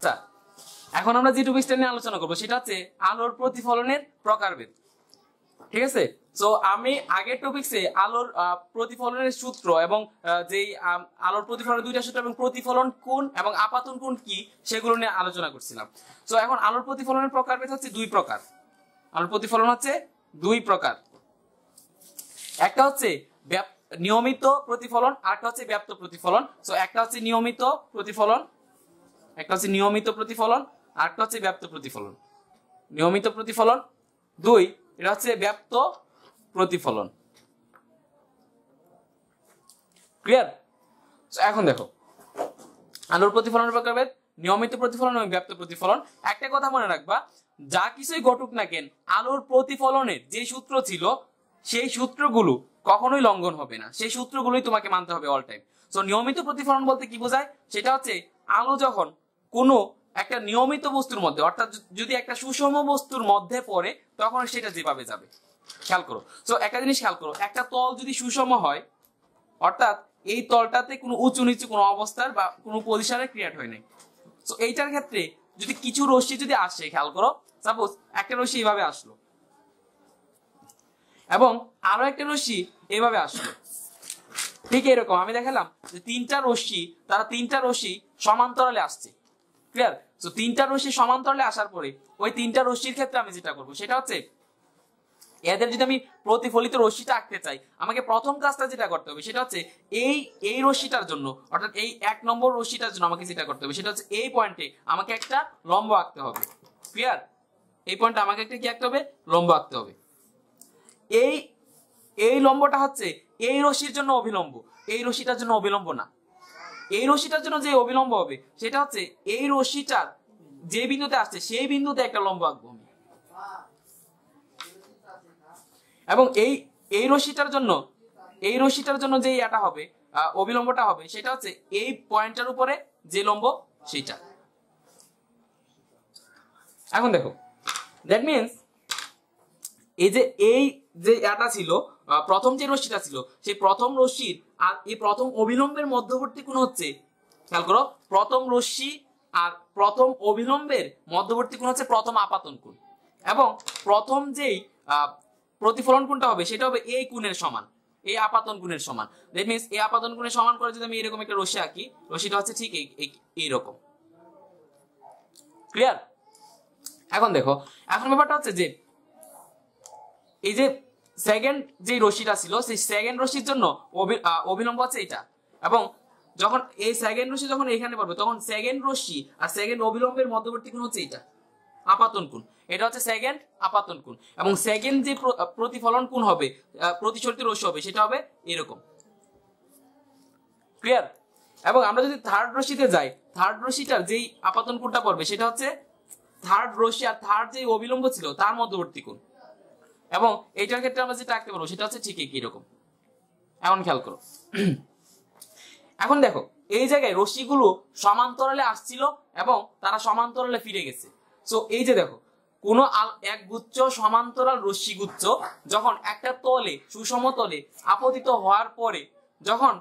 আচ্ছা এখন আমরা যে টপিকটা নিয়ে আলোচনা করবো সেটা হচ্ছে আলোর প্রতিফলনের প্রকারভেদ ঠিক আছে তো আমি আগের টপিক্সে আলোর প্রতিফলনের সূত্র এবং যেই আলোর প্রতিফলনের দুইটা সূত্র এবং প্রতিফলন কোন এবং আপাতন কোন কি সেগুলো নিয়ে আলোচনা করছিলাম তো এখন আলোর প্রতিফলনের প্রকারভেদ হচ্ছে দুই প্রকার আলোর প্রতিফলন হচ্ছে দুই প্রকার একটা হচ্ছে নিয়মিত প্রতিফলন আরেকটা হচ্ছে ব্যাপ্ত প্রতিফলন তো একটা হচ্ছে নিয়মিত প্রতিফলন একটা হচ্ছে নিয়মিত প্রতিফলন আর একটা হচ্ছে ব্যপ্ত প্রতিফলন নিয়মিত প্রতিফলন দুই এটা হচ্ছে ব্যপ্ত প্রতিফলন ক্লিয়ার এখন দেখো আলোর প্রতিফলনের প্রকারভেদ নিয়মিত প্রতিফলন এবং ব্যপ্ত প্রতিফলন একটা কথা মনে রাখবা যা কিছুই ঘটুক না কেন আলোর প্রতিফলনের যে সূত্র ছিল সেই সূত্রগুলো কখনোই লঙ্ঘন হবে না সেই সূত্রগুলোই তোমাকে মানতে হবে অল টাইম তো নিয়মিত প্রতিফলন বলতে কি বোঝায় সেটা হচ্ছে আলো যখন কোনো একটা নিয়মিত বস্তুর মধ্যে অর্থাৎ যদি একটা সুষম বস্তুর মধ্যে পড়ে তখন সেটা যেভাবে যাবে খেয়াল করো তো একটা জিনিস খেয়াল করো একটা তল যদি সুষম হয় অর্থাৎ এই তলটাতে কোনো উঁচু নিচু কোনো অবস্থার বা কোনো পজিশনে ক্রিয়েট হয় নাই তো এইটার ক্ষেত্রে যদি কিছু রশ্মি যদি আসে খেয়াল করো সাপোজ একটা রশ্মি এইভাবে আসলো এবং আরো একটা রশ্মি এইভাবে আসলো ঠিক এরকম আমি দেখালাম যে তিনটা রশ্মি তারা তিনটা রশ্মি সমান্তরালে আসছে ক্লিয়ার তো তিনটা রশ্মি সমান্তরালে আসার পরে ওই তিনটা রশ্মির ক্ষেত্রে আমি যেটা করব সেটা হচ্ছে এদের যদি আমি প্রতিফলিত রশ্মিটা আঁকতে চাই আমাকে প্রথম কাজটা যেটা করতে হবে সেটা হচ্ছে এই এই রশ্মিটার জন্য অর্থাৎ এই এক নম্বর রশ্মিটার জন্য আমাকে যেটা করতে হবে সেটা হচ্ছে এই পয়েন্টে আমাকে একটা লম্ব আঁকতে হবে ক্লিয়ার এই পয়েন্টে আমাকে একটা কি আঁকতে হবে লম্ব আঁকতে হবে এই এই লম্বটা হচ্ছে এই রশির জন্য অবিলম্ব এই রশিটার জন্য অবিলম্ব না এই রশিটার জন্য যে অবিলম্ব হবে সেটা হচ্ছে এই রশিটার যে বিন্দুতে আসছে সেই বিন্দুতে একটা লম্ব আঁকবো আমি এবং এই এই রশিটার জন্য এই রশিটার জন্য যে ইয়াটা হবে অবিলম্বটা হবে সেটা হচ্ছে এই পয়েন্টটার উপরে যে লম্ব সেটা এখন দেখো দ্যাট মিনস এই যে এই যে ইয়াটা ছিল প্রথম যে রশ্মিটা ছিল সেই প্রথম রশ্মির আর এই প্রথম অবিলম্বের মধ্যবর্তী কোণ হচ্ছে খেয়াল করো প্রথম রশ্মি আর প্রথম অবিলম্বের মধ্যবর্তী কোণ হচ্ছে প্রথম আপাতন কোণ এবং প্রথম যেই প্রতিফলন কোণটা হবে সেটা হবে এই কোণের সমান এই আপাতন গুণের সমান দ্যাট মিনস এই আপাতন গুণের সমান করে যদি আমি এরকম একটা রশি আঁকি রশিটা হচ্ছে ঠিক এই এইরকম ক্লিয়ার এখন দেখো এখন ব্যাপারটা হচ্ছে যে এই যে সেকেন্ড যে রশিটা ছিল সেই সেকেন্ড রশির জন্য অবিলম্ব আছে এটা এবং যখন এই সেকেন্ড রশি যখন এখানে পড়বে তখন সেকেন্ড রশি আর সেকেন্ড অবিলম্বের মধ্যবর্তী কোন হচ্ছে এটা আপাতন কোণ এটা হচ্ছে সেকেন্ড আপাতন কোণ এবং সেকেন্ড যে প্রতিফলন কোণ হবে প্রতিসর্তি রশি হবে সেটা হবে এরকম ক্লিয়ার এবং আমরা যদি থার্ড রশিতে যাই থার্ড রশিটার যেই আপাতন কোণটা পড়বে সেটা হচ্ছে থার্ড রশি আর থার্ড যে অবিলম্ব ছিল তার মধ্যবর্তী কোণ এবং এইটার ক্ষেত্রে আমরা যেটা আঁকতে পারবো সেটা হচ্ছে ঠিকই একই রকম এমন খেয়াল করো এখন দেখো এই জায়গায় রশ্মিগুলো সমান্তরালে আসছিল এবং তারা সমান্তরালে ফিরে গেছে সো এই যে দেখো কোন এক গুচ্ছ সমান্তরাল রশ্মি গুচ্ছ যখন একটা তলে সুষম তলে আপতিত হওয়ার পরে যখন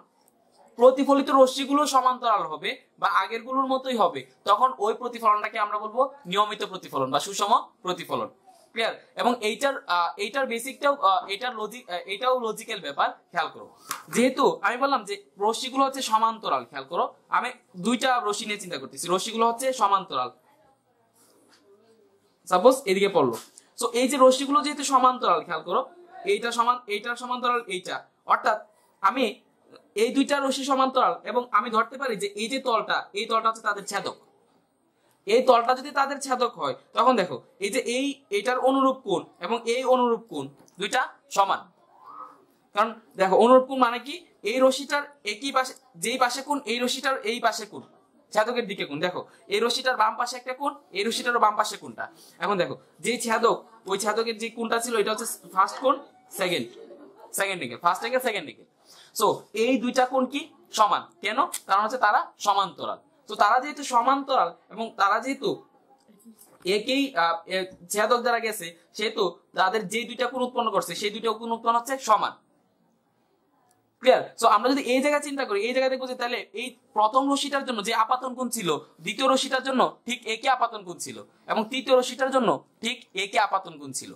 প্রতিফলিত রশ্মিগুলো সমান্তরাল হবে বা আগের গুলোর মতোই হবে তখন ওই প্রতিফলনটাকে আমরা বলবো নিয়মিত প্রতিফলন বা সুষম প্রতিফলন ক্লিয়ার এবং এইটার এইটার বেসিকটাও এটার লজিক এটাও লজিক্যাল ব্যাপার খেয়াল করো যেহেতু আমি বললাম যে রশ্মিগুলো হচ্ছে সমান্তরাল খেয়াল করো আমি দুইটা রশ্মি নিয়ে চিন্তা করতেছি রশ্মিগুলো হচ্ছে সমান্তরাল সাপোজ এদিকে পড়লো সো এই যে রশ্মিগুলো যেহেতু সমান্তরাল খেয়াল করো এইটা সমান এইটার সমান্তরাল এইটা অর্থাৎ আমি এই দুইটা রশ্মি সমান্তরাল এবং আমি ধরতে পারি যে এই যে তলটা এই তলটা হচ্ছে তাদের ছেদক এই তলটা যদি তাদের ছেদক হয় তখন দেখো এই যে এই এটার অনুরূপ কোণ এবং এই অনুরূপ কোণ দুইটা সমান কারণ দেখো অনুরূপ কোণ মানে কি এই রশিটার একই পাশে যেই পাশে কোণ এই রশিটার এই পাশে কোণ ছেদকের দিকে কোণ দেখো এই রশিটার বাম পাশে একটা কোণ এই রশিটারও বাম পাশে কোণটা এখন দেখো যেই ছেদক ওই ছেদকের যে কোণটা ছিল এটা হচ্ছে ফার্স্ট কোণ second second nickel first nickel second nickel so এই দুইটা কোণ কি সমান কেন কারণ হচ্ছে তারা সমান্তরাল তো তারা যেহেতু সমান্তরাল এবং তারা যেহেতু একই ছেদক দ্বারা গেছে সেহেতু তাদের যে দুইটা কোন উৎপন্ন করছে সেই দুইটা কোন উৎপন্ন হচ্ছে সমান ক্লিয়ার সো আমরা যদি এই জায়গা চিন্তা করি এই জায়গা দেখবো যে তাহলে এই প্রথম রশিটার জন্য যে আপাতন কোন ছিল দ্বিতীয় রশিটার জন্য ঠিক একে আপাতন কোন ছিল এবং তৃতীয় রশিটার জন্য ঠিক একে আপাতন কোন ছিল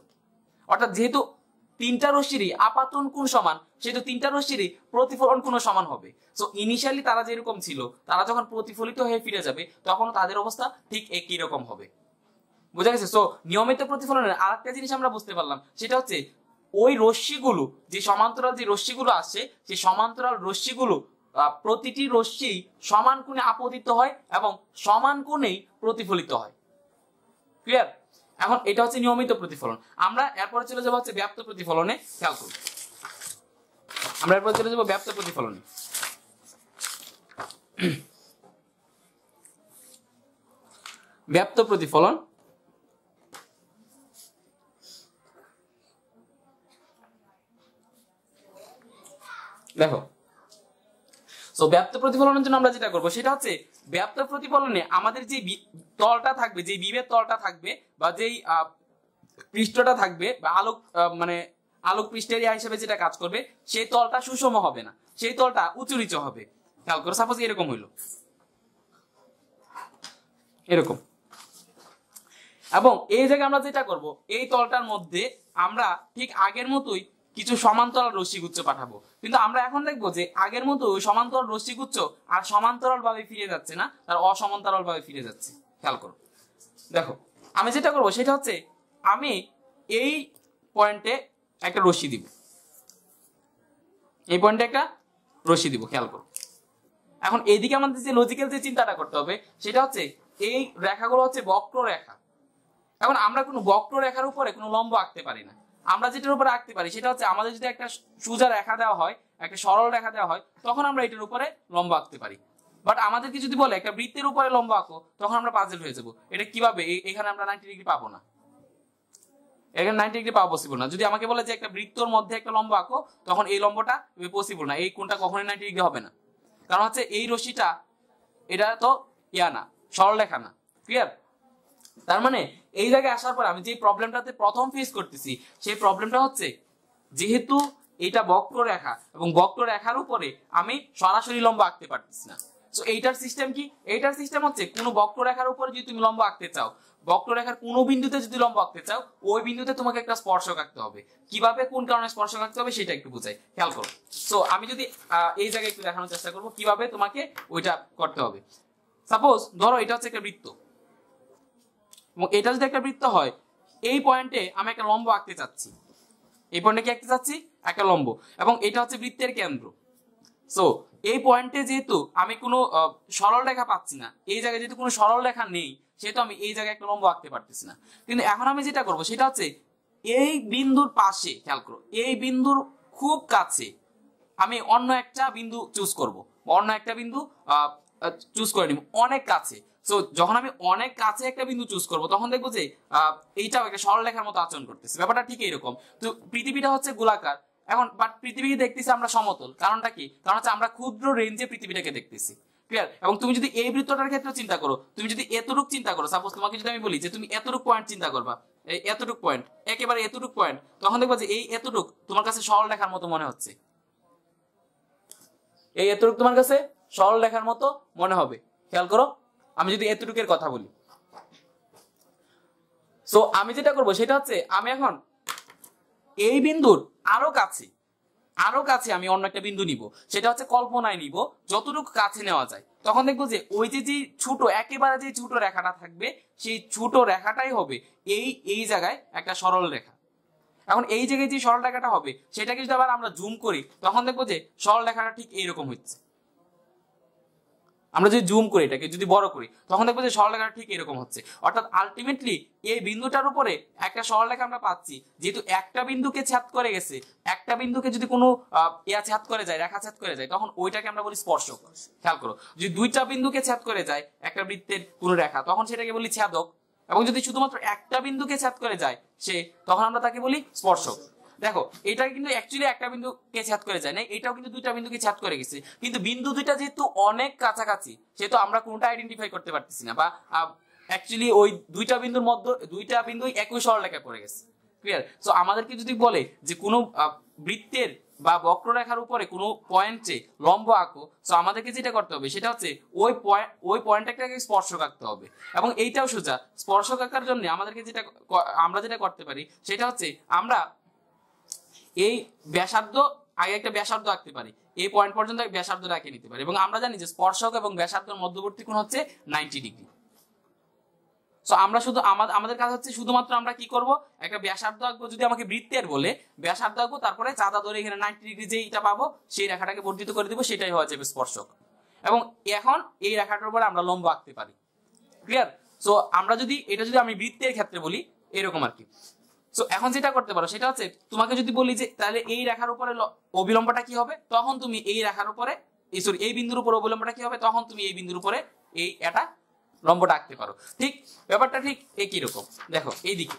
অর্থাৎ যেহেতু তিনটা রশ্মিরই আপাতন কোন সমান সেটা তিনটা রশ্মিরই প্রতিফলন কোন সমান হবে সো ইনিশিয়ালি তারা যেরকম ছিল তারা যখন প্রতিফলিত হয়ে ফিরে যাবে তখন তাদের অবস্থা ঠিক একই রকম হবে বোঝা গেছে সো নিয়মিত প্রতিফলনের আরেকটা জিনিস আমরা বুঝতে পারলাম সেটা হচ্ছে ওই রশ্মিগুলো যে সমান্তরাল যে রশ্মিগুলো আসছে সেই সমান্তরাল রশ্মিগুলো প্রতিটি রশ্মি সমান কোণে আপতিত হয় এবং সমান কোণেই প্রতিফলিত হয় ক্লিয়ার এখন এটা হচ্ছে নিয়মিত প্রতিফলন আমরা এরপরে চলে যাবো হচ্ছে ব্যাপ্ত প্রতিফলনে খেয়াল করবো আমরা এরপরে চলে যাবো ব্যাপ্ত প্রতিফলনে ব্যাপ্ত প্রতিফলন দেখো তো ব্যাপ্ত প্রতিফলনের জন্য আমরা যেটা করবো সেটা হচ্ছে ব্যাপ্ত প্রতিফলনে আমাদের যে তলটা থাকবে যে বিবের তলটা থাকবে বা যেই পৃষ্ঠটা থাকবে বা আলোক মানে আলোক ইয়া হিসেবে যেটা কাজ করবে সেই তলটা সুষম হবে না সেই তলটা উঁচু নিচু হবে খেয়াল করো সাপোজ এরকম হইলো এরকম এবং এই জায়গায় আমরা যেটা করব এই তলটার মধ্যে আমরা ঠিক আগের মতোই কিছু সমান্তরাল রশ্মিগুচ্ছ পাঠাবো কিন্তু আমরা এখন দেখবো যে আগের মতো ওই সমান্তরাল রশ্মিগুচ্ছ আর সমান্তরাল ভাবে ফিরে যাচ্ছে না তার অসমান্তরাল ভাবে ফিরে যাচ্ছে খেয়াল করো দেখো আমি যেটা করবো সেটা হচ্ছে আমি এই পয়েন্টে একটা রশ্মি দিব এই পয়েন্টে একটা রশ্মি দিব খেয়াল করো এখন এইদিকে আমাদের যে লজিক্যাল যে চিন্তাটা করতে হবে সেটা হচ্ছে এই রেখাগুলো হচ্ছে বক্র রেখা এখন আমরা কোনো বক্র রেখার উপরে কোনো লম্ব আঁকতে পারি না আমরা যেটার উপরে আঁকতে পারি সেটা হচ্ছে আমাদের যদি একটা সোজা রেখা দেওয়া হয় একটা সরল রেখা দেওয়া হয় তখন আমরা এটার উপরে লম্বা আঁকতে পারি বাট আমাদেরকে যদি বলে একটা বৃত্তের উপরে লম্বা আঁকো তখন আমরা পাজেল হয়ে যাবো এটা কিভাবে এখানে আমরা নাইনটি ডিগ্রি পাবো না এখানে নাইনটি ডিগ্রি পাওয়া পসিবল না যদি আমাকে বলে যে একটা বৃত্তর মধ্যে একটা লম্বা আঁকো তখন এই লম্বটা পসিবল না এই কোনটা কখনোই নাইনটি ডিগ্রি হবে না কারণ হচ্ছে এই রশিটা এটা তো ইয়া না রেখা না ক্লিয়ার তার মানে এই জায়গায় আসার পর আমি যে প্রবলেমটাতে প্রথম ফেস করতেছি সেই প্রবলেমটা হচ্ছে যেহেতু এটা রেখা এবং রেখার উপরে আমি সরাসরি লম্বা আঁকতে পারতেছি না তো এইটার সিস্টেম কি এইটার সিস্টেম হচ্ছে কোনো রেখার উপরে যদি তুমি লম্বা আঁকতে চাও রেখার কোনো বিন্দুতে যদি লম্ব আঁকতে চাও ওই বিন্দুতে তোমাকে একটা স্পর্শক আঁকতে হবে কিভাবে কোন কারণে স্পর্শক আঁকতে হবে সেটা একটু বুঝাই খেয়াল করো সো আমি যদি এই জায়গায় একটু দেখানোর চেষ্টা করবো কিভাবে তোমাকে ওইটা করতে হবে সাপোজ ধরো এটা হচ্ছে একটা বৃত্ত এবং এটা যদি একটা বৃত্ত হয় এই পয়েন্টে আমি একটা লম্ব আঁকতে চাচ্ছি এই পয়েন্টে কি আঁকতে চাচ্ছি একটা লম্ব এবং এটা হচ্ছে বৃত্তের কেন্দ্র সো এই পয়েন্টে যেহেতু আমি কোনো সরল রেখা পাচ্ছি না এই জায়গায় যেহেতু কোনো সরল রেখা নেই সেহেতু আমি এই জায়গায় একটা লম্ব আঁকতে পারতেছি না কিন্তু এখন আমি যেটা করব সেটা হচ্ছে এই বিন্দুর পাশে খেয়াল করো এই বিন্দুর খুব কাছে আমি অন্য একটা বিন্দু চুজ করব অন্য একটা বিন্দু চুজ করে নিব অনেক কাছে সো যখন আমি অনেক কাছে একটা বিন্দু চুজ করব তখন দেখবো যে এইটাও একটা সরল রেখার মতো আচরণ করতেছে ব্যাপারটা ঠিক এরকম তো পৃথিবীটা হচ্ছে গোলাকার এখন বাট পৃথিবী দেখতেছি আমরা সমতল কারণটা কি কারণ হচ্ছে আমরা ক্ষুদ্র রেঞ্জে পৃথিবীটাকে দেখতেছি ক্লিয়ার এবং তুমি যদি এই বৃত্তটার ক্ষেত্রে চিন্তা করো তুমি যদি এতটুক চিন্তা করো সাপোজ তোমাকে যদি আমি বলি যে তুমি এতটুক পয়েন্ট চিন্তা করবা এই এতটুক পয়েন্ট একেবারে এতটুক পয়েন্ট তখন দেখবো যে এই এতটুক তোমার কাছে সরল লেখার মতো মনে হচ্ছে এই এতটুক তোমার কাছে সরল লেখার মতো মনে হবে খেয়াল করো আমি যদি এতটুকের কথা বলি সো আমি যেটা করব সেটা হচ্ছে আমি এখন এই বিন্দুর আরো কাছে আরো কাছে আমি অন্য একটা বিন্দু নিব সেটা হচ্ছে কল্পনায় নিব যতটুকু কাছে নেওয়া যায় তখন দেখবো যে ওই যে যে ছোট একেবারে যে ছোট রেখাটা থাকবে সেই ছোট রেখাটাই হবে এই এই জায়গায় একটা সরল রেখা এখন এই জায়গায় যে সরল রেখাটা হবে সেটাকে যদি আবার আমরা জুম করি তখন দেখবো যে সরল রেখাটা ঠিক এইরকম হচ্ছে আমরা যদি জুম করি এটাকে যদি বড় করি তখন দেখবো যে সরলরেখা ঠিক এরকম হচ্ছে অর্থাৎ আলটিমেটলি এই বিন্দুটার উপরে একটা সরলরেখা আমরা পাচ্ছি যেহেতু একটা বিন্দুকে ছাদ করে গেছে একটা বিন্দুকে যদি কোনো ইয়া ছাদ করে যায় রেখা ছাদ করে যায় তখন ওইটাকে আমরা বলি স্পর্শক খেয়াল করো যদি দুইটা বিন্দুকে ছাদ করে যায় একটা বৃত্তের কোনো রেখা তখন সেটাকে বলি ছাদক এবং যদি শুধুমাত্র একটা বিন্দুকে ছাদ করে যায় সে তখন আমরা তাকে বলি স্পর্শক দেখো এটা কিন্তু অ্যাকচুয়ালি একটা বিন্দুকে ছাদ করে যায় না এটাও কিন্তু দুইটা বিন্দুকে ছাদ করে গেছে কিন্তু বিন্দু দুইটা যেহেতু অনেক কাছাকাছি সেহেতু আমরা কোনটা আইডেন্টিফাই করতে পারতেছি না বা অ্যাকচুয়ালি ওই দুইটা বিন্দুর মধ্যে দুইটা বিন্দু একই সরলরেখা পড়ে গেছে ক্লিয়ার সো আমাদেরকে যদি বলে যে কোনো বৃত্তের বা বক্ররেখার উপরে কোনো পয়েন্টে লম্ব আঁকো সো আমাদেরকে যেটা করতে হবে সেটা হচ্ছে ওই পয়েন্ট ওই পয়েন্টটাকে স্পর্শক আঁকতে হবে এবং এইটাও সোজা স্পর্শক আঁকার জন্য আমাদেরকে যেটা আমরা যেটা করতে পারি সেটা হচ্ছে আমরা এই ব্যাসার্ধ আগে একটা ব্যাসার্ধ আঁকতে পারি এই পয়েন্ট পর্যন্ত ব্যাসার্ধ রাখে নিতে পারি এবং আমরা জানি যে স্পর্শক এবং ব্যাসার্ধের মধ্যবর্তী কোণ হচ্ছে নাইনটি ডিগ্রি সো আমরা শুধু আমাদের কাজ হচ্ছে শুধুমাত্র আমরা কি করব একটা ব্যাসার্ধ আঁকবো যদি আমাকে বৃত্তের বলে ব্যাসার্ধ আঁকবো তারপরে চাঁদা ধরে এখানে নাইনটি ডিগ্রি যে এইটা পাবো সেই রেখাটাকে বর্ধিত করে দিব সেটাই হওয়া যাবে স্পর্শক এবং এখন এই রেখাটার উপরে আমরা লম্ব আঁকতে পারি ক্লিয়ার সো আমরা যদি এটা যদি আমি বৃত্তের ক্ষেত্রে বলি এরকম আর কি সো এখন যেটা করতে পারো সেটা হচ্ছে তোমাকে যদি বলি যে তাহলে এই রেখার উপরে অবিলম্বটা কি হবে তখন তুমি এই রেখার উপরে এই সরি এই বিন্দুর উপরে অবিলম্বটা কি হবে তখন তুমি এই বিন্দুর উপরে এই এটা লম্বটা আঁকতে পারো ঠিক ব্যাপারটা ঠিক একই রকম দেখো এইদিকে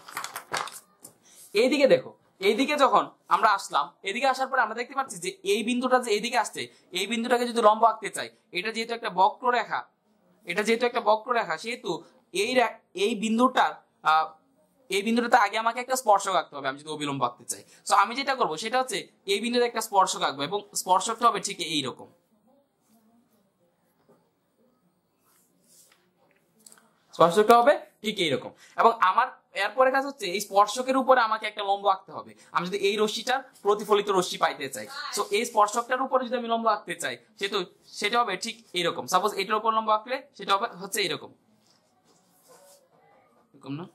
এইদিকে দেখো এইদিকে যখন আমরা আসলাম এদিকে আসার পরে আমরা দেখতে পাচ্ছি যে এই বিন্দুটা যে এইদিকে আসছে এই বিন্দুটাকে যদি লম্ব আঁকতে চাই এটা যেহেতু একটা বক্ররেখা এটা যেহেতু একটা বক্ররেখা সেহেতু এই এই বিন্দুটার এই বিন্দুটাতে আগে আমাকে একটা স্পর্শক আঁকতে হবে আমি যদি অবিলম্ব আঁকতে চাই তো আমি যেটা করব সেটা হচ্ছে এই বিন্দুতে একটা স্পর্শক আঁকবো এবং স্পর্শকটা হবে ঠিক এই রকম স্পর্শকটা হবে ঠিক এই রকম এবং আমার এরপরে কাজ হচ্ছে এই স্পর্শকের উপরে আমাকে একটা লম্ব আঁকতে হবে আমি যদি এই রশ্মিটা প্রতিফলিত রশ্মি পাইতে চাই তো এই স্পর্শকটার উপরে যদি আমি লম্ব আঁকতে চাই সেহেতু সেটা হবে ঠিক এইরকম সাপোজ এটার উপর লম্ব আঁকলে সেটা হবে হচ্ছে এরকম এরকম না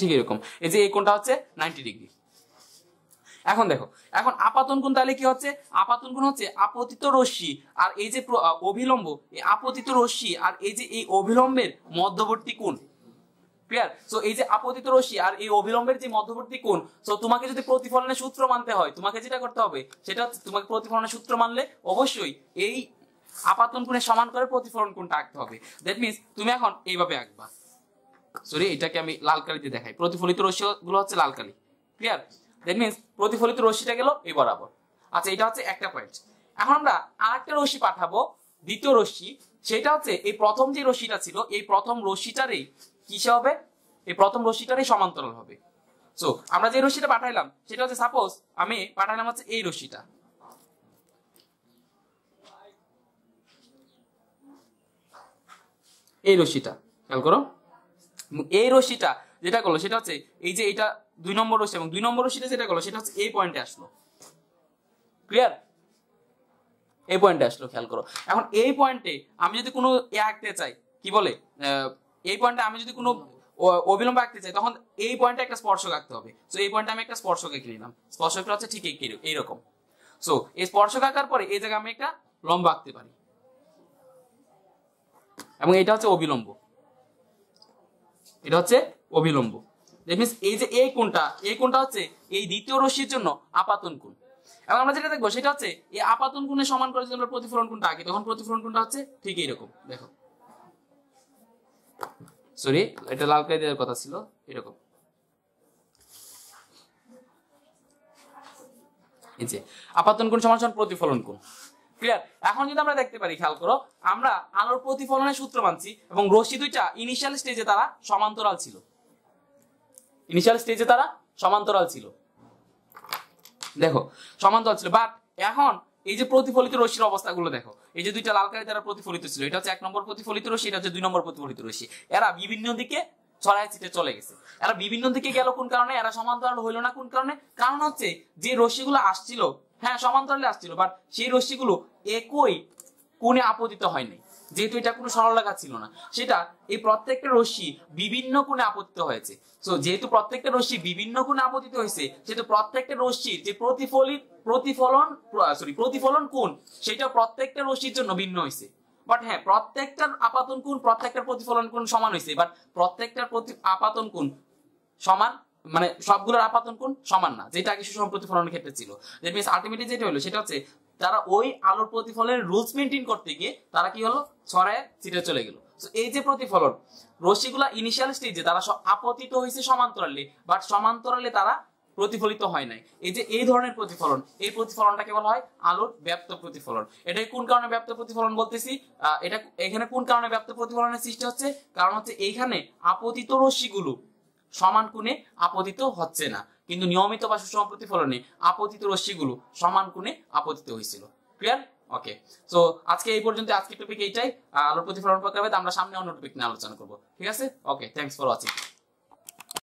ঠিক এরকম এই যে এই কোনটা হচ্ছে নাইনটি ডিগ্রি এখন দেখো এখন আপাতন কোন তাহলে কি হচ্ছে আপাতন কোন হচ্ছে আপতিত রশ্মি আর এই যে অভিলম্ব এই আপতিত রশ্মি আর এই যে এই অভিলম্বের মধ্যবর্তী কোন ক্লিয়ার এই যে আপতিত রশ্মি আর এই অভিলম্বের যে মধ্যবর্তী কোন সো তোমাকে যদি প্রতিফলনের সূত্র মানতে হয় তোমাকে যেটা করতে হবে সেটা হচ্ছে তোমাকে প্রতিফলনের সূত্র মানলে অবশ্যই এই আপাতন কোণের সমান করে প্রতিফলন কোনটা আঁকতে হবে দ্যাট মিনস তুমি এখন এইভাবে আঁকবা সরি এটাকে আমি লাল কালিতে দেখাই প্রতিফলিত রশ্মি গুলো হচ্ছে লাল কালি ক্লিয়ার দ্যাট মিনস প্রতিফলিত রশ্মিটা গেল এই বরাবর আচ্ছা এটা হচ্ছে একটা পয়েন্ট এখন আমরা আরেকটা রশ্মি পাঠাবো দ্বিতীয় রশ্মি সেটা হচ্ছে এই প্রথম যে রশ্মিটা ছিল এই প্রথম রশ্মিটারই কি হবে এই প্রথম রশ্মিটারই সমান্তরাল হবে সো আমরা যে রশ্মিটা পাঠাইলাম সেটা হচ্ছে সাপোজ আমি পাঠাইলাম হচ্ছে এই রশ্মিটা এই রশ্মিটা খেয়াল করো এই রশিটা যেটা করলো সেটা হচ্ছে এই যে এটা দুই নম্বর রশি এবং দুই নম্বর রশিটা যেটা করলো সেটা হচ্ছে এই পয়েন্টে আসলো ক্লিয়ার এই পয়েন্টে আসলো খেয়াল করো এখন এই পয়েন্টে আমি যদি কোনো এ আঁকতে চাই কি বলে এই পয়েন্টে আমি যদি কোনো অবিলম্ব আঁকতে চাই তখন এই পয়েন্টে একটা স্পর্শক আঁকতে হবে সো এই পয়েন্টে আমি একটা স্পর্শক কিনে নিলাম স্পর্শকটা হচ্ছে ঠিক এইরকম সো এই স্পর্শক আঁকার পরে এই জায়গায় আমি একটা লম্ব আঁকতে পারি এবং এটা হচ্ছে অবিলম্ব এটা হচ্ছে অবিলম্ব এই যে এই কোনটা এই কোনটা হচ্ছে এই দ্বিতীয় রশ্মির জন্য আপাতন কোণ এবং আমরা যেটা দেখবো সেটা হচ্ছে এই আপাতন কোণে সমান করে যদি আমরা প্রতিফলন কোনটা আঁকি তখন প্রতিফলন কোনটা হচ্ছে ঠিক এইরকম দেখো সরি এটা লাল কালি দেওয়ার কথা ছিল এরকম এই যে আপাতন কোণ সমান সমান প্রতিফলন কোণ ক্লিয়ার এখন যদি আমরা দেখতে পারি খেয়াল করো আমরা আলোর প্রতিফলনের সূত্র মানছি এবং রশ্মি দুইটা ইনিশিয়াল স্টেজে তারা সমান্তরাল ছিল ইনিশিয়াল স্টেজে তারা সমান্তরাল ছিল দেখো সমান্তরাল ছিল বাট এখন এই যে প্রতিফলিত রশ্মির অবস্থাগুলো দেখো এই যে দুইটা লাল কালি তারা প্রতিফলিত ছিল এটা হচ্ছে এক নম্বর প্রতিফলিত রশ্মি এটা হচ্ছে দুই নম্বর প্রতিফলিত রশ্মি এরা বিভিন্ন দিকে ছড়ায় ছিটে চলে গেছে এরা বিভিন্ন দিকে গেল কোন কারণে এরা সমান্তরাল হইলো না কোন কারণে কারণ হচ্ছে যে রশ্মিগুলো আসছিল হ্যাঁ সমান্তরালে আসছিল বাট সেই রশ্মিগুলো একই কোণে আপতিত হয়নি যেহেতু এটা কোনো সরল সরলরেখা ছিল না সেটা এই প্রত্যেকটা রশ্মি বিভিন্ন কোণে আপতিত হয়েছে তো যেহেতু প্রত্যেকটা রশ্মি বিভিন্ন কোণে আপতিত হয়েছে সেহেতু প্রত্যেকটা রশ্মির যে প্রতিফলিত প্রতিফলন সরি প্রতিফলন কোণ সেটা প্রত্যেকটা রশ্মির জন্য ভিন্ন হয়েছে বাট হ্যাঁ প্রত্যেকটার আপাতন কোণ প্রত্যেকটার প্রতিফলন কোণ সমান হয়েছে বাট প্রত্যেকটার প্রতি আপাতন কোণ সমান মানে সবগুলোর আপাতন কোন সমান না যেটা আগে সুষম প্রতিফলনের ক্ষেত্রে ছিল দ্যাট মিনস আলটিমেটলি যেটা হলো সেটা হচ্ছে তারা ওই আলোর প্রতিফলনের রুলস মেনটেন করতে গিয়ে তারা কি হলো ছড়ায় ছিটে চলে গেল এই যে প্রতিফলন রশ্মিগুলা ইনিশিয়াল স্টেজে তারা আপতিত হয়েছে সমান্তরালে বাট সমান্তরালে তারা প্রতিফলিত হয় নাই এই যে এই ধরনের প্রতিফলন এই প্রতিফলনটাকে বলা হয় আলোর ব্যাপ্ত প্রতিফলন এটা কোন কারণে ব্যাপ্ত প্রতিফলন বলতেছি এটা এখানে কোন কারণে ব্যাপ্ত প্রতিফলনের সৃষ্টি হচ্ছে কারণ হচ্ছে এইখানে আপতিত রশ্মিগুলো সমান কোণে আপতিত হচ্ছে না কিন্তু নিয়মিত বা সুষম প্রতিফলনে আপতিত রশ্মিগুলো সমান কোণে আপতিত হয়েছিল ক্লিয়ার ওকে সো আজকে এই পর্যন্ত আজকের টপিক এইটাই আলোর প্রতিফলন প্রকারভেদ আমরা সামনে অন্য টপিক নিয়ে আলোচনা করবো ঠিক আছে ওকে থ্যাংকস ফর ওয়াচিং